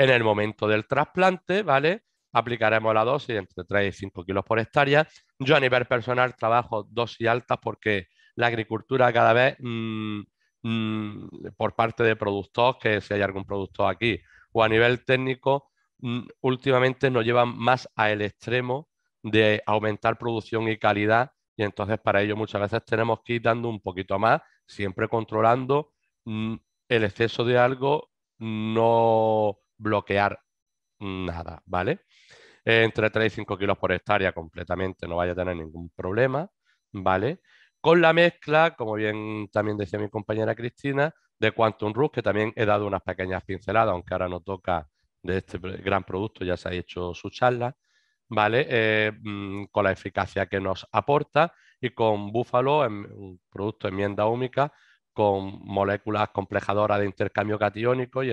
En el momento del trasplante, ¿vale? Aplicaremos la dosis entre 3 y 5 kilos por hectárea. Yo a nivel personal trabajo dosis altas porque la agricultura cada vez, mm, mm, por parte de productores, que si hay algún producto aquí, o a nivel técnico, mm, últimamente nos llevan más al extremo de aumentar producción y calidad. Y entonces para ello muchas veces tenemos que ir dando un poquito más, siempre controlando el exceso de algo, no bloquear nada, ¿vale? Entre 3 y 5 kilos por hectárea completamente, no vaya a tener ningún problema, ¿vale? Con la mezcla, como bien también decía mi compañera Cristina, de Quantum Rus, que también he dado unas pequeñas pinceladas, aunque ahora no toca de este gran producto, ya se ha hecho su charla, ¿vale? Eh, mm, con la eficacia que nos aporta y con Búfalo, un producto de enmienda única con moléculas complejadoras de intercambio catiónico y,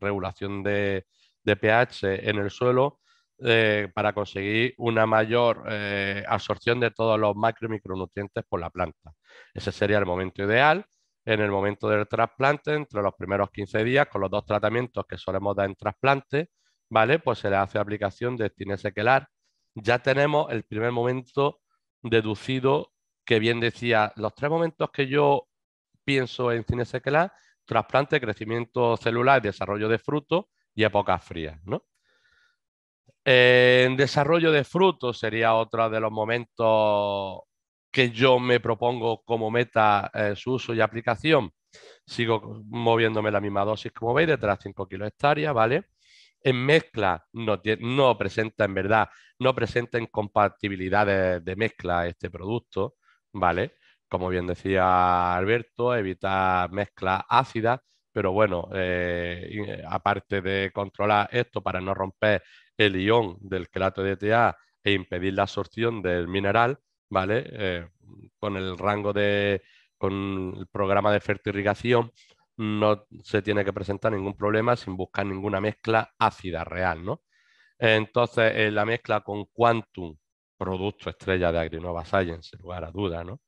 regulación de, pH en el suelo eh, para conseguir una mayor eh, absorción de todos los macro y micronutrientes por la planta. Ese sería el momento ideal. En el momento del trasplante, entre los primeros 15 días, con los dos tratamientos que solemos dar en trasplante, ¿vale? Pues se le hace aplicación de estinesequelar. Ya tenemos el primer momento deducido que bien decía, los tres momentos que yo pienso en que trasplante, crecimiento celular, desarrollo de frutos y épocas frías. ¿no? En desarrollo de frutos sería otro de los momentos que yo me propongo como meta eh, su uso y aplicación. Sigo moviéndome la misma dosis, como veis, detrás 5 kilo hectáreas, ¿vale? En mezcla no, no presenta, en verdad, no presenta incompatibilidades de, de mezcla este producto, ¿vale? como bien decía Alberto, evitar mezclas ácidas, pero bueno, eh, eh, aparte de controlar esto para no romper el ión del clato de ETA e impedir la absorción del mineral, ¿vale? Eh, con el rango de, con el programa de fertirrigación no se tiene que presentar ningún problema sin buscar ninguna mezcla ácida real, ¿no? Entonces, la mezcla con Quantum, producto estrella de Agrinova Science, sin lugar a duda, ¿no?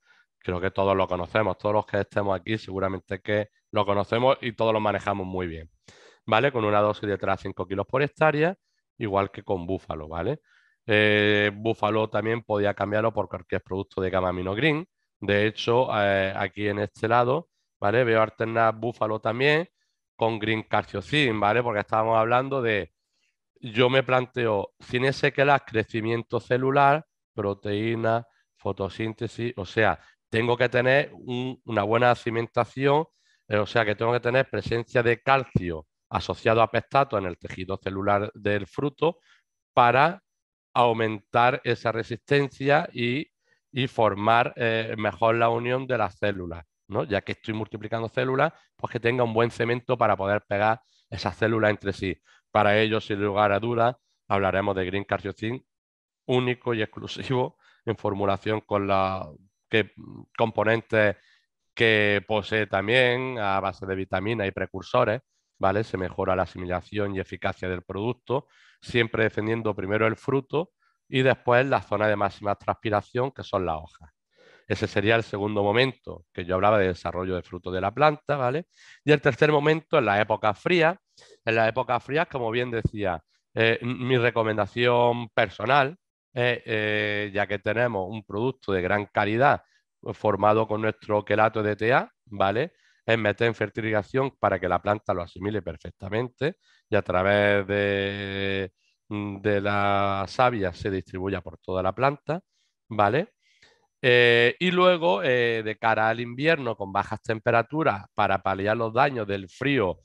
creo que todos lo conocemos, todos los que estemos aquí seguramente que lo conocemos y todos lo manejamos muy bien, ¿vale? Con una dosis de a 5 kilos por hectárea, igual que con búfalo, ¿vale? Eh, búfalo también podía cambiarlo por cualquier producto de gamamino Green. De hecho, eh, aquí en este lado, ¿vale? Veo alternar búfalo también con Green Calciocin, ¿vale? Porque estábamos hablando de, yo me planteo, sin ese que las crecimiento celular, proteína, fotosíntesis, o sea, tengo que tener una buena cimentación, eh, o sea que tengo que tener presencia de calcio asociado a pestato en el tejido celular del fruto para aumentar esa resistencia y, formar eh, mejor la unión de las células. ¿no? Ya que estoy multiplicando células, pues que tenga un buen cemento para poder pegar esas células entre sí. Para ello, sin lugar a dudas, hablaremos de Green Carciocin único y exclusivo en formulación con la Mm, componentes que posee también a base de vitaminas y precursores, ¿vale? Se mejora la asimilación y eficacia del producto, siempre defendiendo primero el fruto y después la zona de máxima transpiración, que son las hojas. Ese sería el segundo momento que yo hablaba de desarrollo de fruto de la planta, ¿vale? Y el tercer momento en la época fría. En la época fría, como bien decía, eh, mi recomendación personal eh, ya que tenemos un producto de gran calidad pues, formado con nuestro quelato de TA, ¿vale? Es meter en fertilización para que la planta lo asimile perfectamente y a través de, mm, de la savia se distribuya por toda la planta, ¿vale? Eh, y luego, eh, de cara al invierno, con bajas temperaturas, para paliar los daños del frío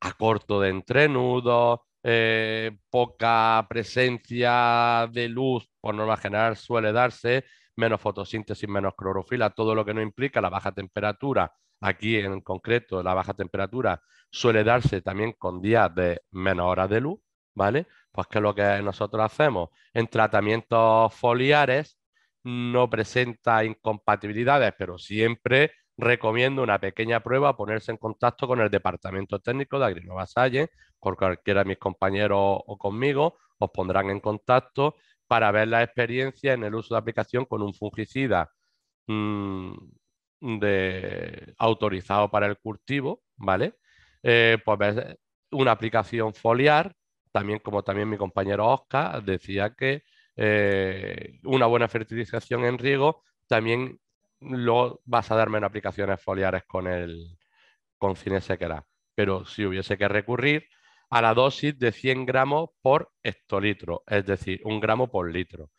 a corto de entrenudos, eh, poca presencia de luz, por norma general, suele darse, menos fotosíntesis, menos clorofila, todo lo que no implica la baja temperatura. Aquí en concreto, la baja temperatura suele darse también con días de menos hora de luz, ¿vale? Pues que lo que nosotros hacemos en tratamientos foliares no presenta incompatibilidades, pero siempre recomiendo una pequeña prueba, ponerse en contacto con el departamento técnico de Agrinova Salle, cualquiera de mis compañeros o conmigo, os pondrán en contacto para ver la experiencia en el uso de aplicación con un fungicida mm, de, autorizado para el cultivo, ¿vale? Eh, pues una aplicación foliar, también como también mi compañero Oscar decía que eh, una buena fertilización en riego también lo vas a darme en aplicaciones foliares con el con cine Pero si hubiese que recurrir a la dosis de 100 gramos por hectolitro, es decir, un gramo por litro.